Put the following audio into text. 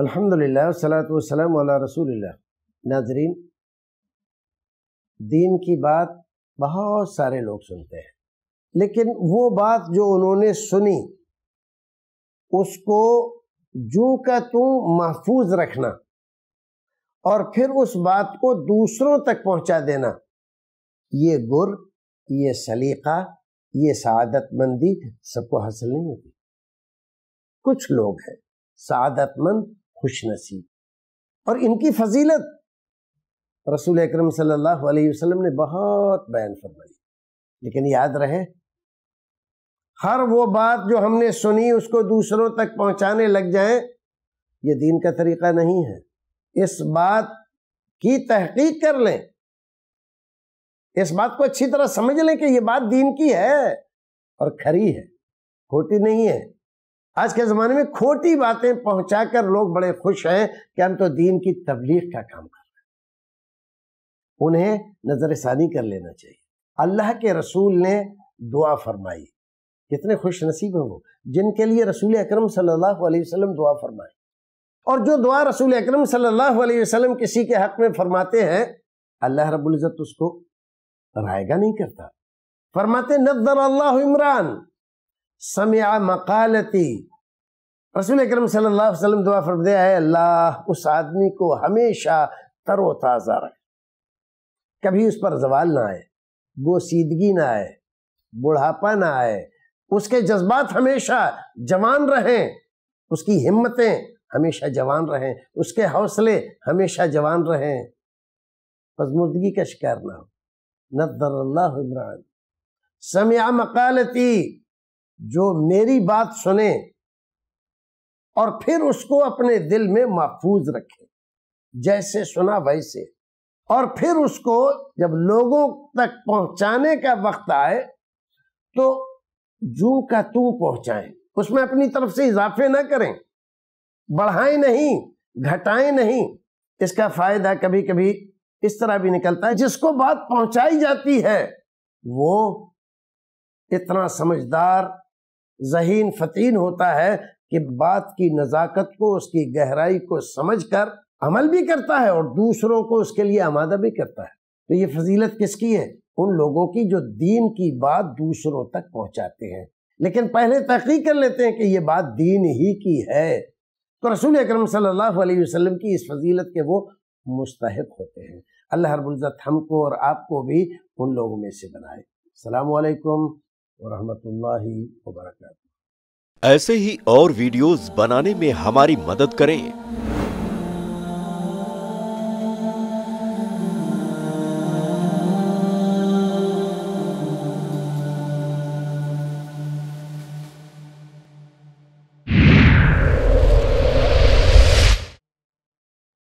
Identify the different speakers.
Speaker 1: अल्हम्दुलिल्लाह सलात वसलाम रसूलिल्लाह नाजरीन दीन की बात बहुत सारे लोग सुनते हैं लेकिन वो बात जो उन्होंने सुनी उसको जो का तू महफूज रखना और फिर उस बात को दूसरों तक पहुंचा देना ये गुर ये सलीका ये शादतमंदी सबको हासिल नहीं होती कुछ लोग हैं सआदतमंद खुश नसीब और इनकी फजीलत रसूल अकरम सल्लल्लाहु अलैहि वसल्लम ने बहुत बयान फरमाई लेकिन याद रहे हर वो बात जो हमने सुनी उसको दूसरों तक पहुंचाने लग जाए ये दीन का तरीका नहीं है इस बात की तहकीक कर लें इस बात को अच्छी तरह समझ लें कि ये बात दीन की है और खरी है खोटी नहीं है आज के ज़माने में खोटी बातें पहुंचाकर लोग बड़े खुश हैं कि हम तो दीन की तबलीग का काम कर रहे हैं उन्हें नज़र षानी कर लेना चाहिए अल्लाह के रसूल ने दुआ फरमाई कितने खुश नसीब हैं वो जिनके लिए रसूल अकरम सल्लल्लाहु अलैहि वसल्लम दुआ फरमाए और जो दुआ रसूल अकरम सल्लल्लाहु अलैहि वसल्लम किसी के हक में फरमाते हैं अल्लाह रब्बुल इज़्ज़त उसको रायगा नहीं करता फरमाते नजर अल्लाह इमरान समिया मकालती रसूल अक्रम सल्लाम दुआ फरमाते अल्लाह उस आदमी को हमेशा तरोताज़ा रखे कभी उस पर जवाल ना आए गोसीदगी ना आए बुढ़ापा ना आए उसके जज्बात हमेशा जवान रहें उसकी हिम्मतें हमेशा जवान रहें उसके हौसले हमेशा जवान रहें पजमुदगी का शिकार ना हो नदर इमरान समिया मकालती जो मेरी बात सुने और फिर उसको अपने दिल में महफूज रखे जैसे सुना वैसे और फिर उसको जब लोगों तक पहुंचाने का वक्त आए तो जू का तू पहुंचाएं उसमें अपनी तरफ से इजाफे ना करें बढ़ाएं नहीं घटाएं नहीं इसका फायदा कभी कभी इस तरह भी निकलता है जिसको बात पहुंचाई जाती है वो इतना समझदार जहीन फतीन होता है कि बात की नज़ाकत को उसकी गहराई को समझ कर अमल भी करता है और दूसरों को उसके लिए आमादा भी करता है तो ये फजीलत किसकी है उन लोगों की जो दीन की बात दूसरों तक पहुँचाते हैं लेकिन पहले तहकीक कर लेते हैं कि ये बात दीन ही की है तो रसूल अक्रम सल्लल्लाहु अलैहि की इस फजीलत के वो मुस्तक होते हैं अल्लाह रबुल्ज़त हमको और आपको भी उन लोगों में से बनाए अलैक्म वरहमतुल्लाहि ऐसे ही और वीडियोस बनाने में हमारी मदद करें